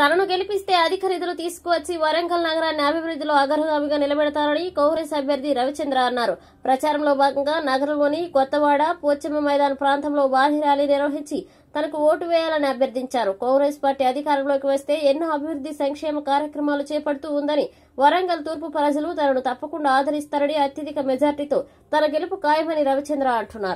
తనను గెలిపిస్తే అధిక నిధులు తీసుకువచ్చి వరంగల్ నగరాన్ని అభివృద్ధిలో అగ్రగామిగా నిలబెడతారని కాంగ్రెస్ అభ్యర్థి రవిచంద్ర అన్నారు ప్రచారంలో భాగంగా నగరంలోని కొత్తవాడ పోచమ్మ మైదాన్ ప్రాంతంలో భారీ ర్యాలీ నిర్వహించి తనకు ఓటు వేయాలని అభ్యర్థించారు కాంగ్రెస్ పార్టీ అధికారంలోకి వస్తే ఎన్నో అభివృద్ధి సంక్షేమ కార్యక్రమాలు చేపడుతూ ఉందని వరంగల్ తూర్పు ప్రజలు తనను తప్పకుండా ఆదరిస్తారని అత్యధిక మెజార్టీతో తన గెలుపు ఖాయమని రవిచంద్ర అంటున్నారు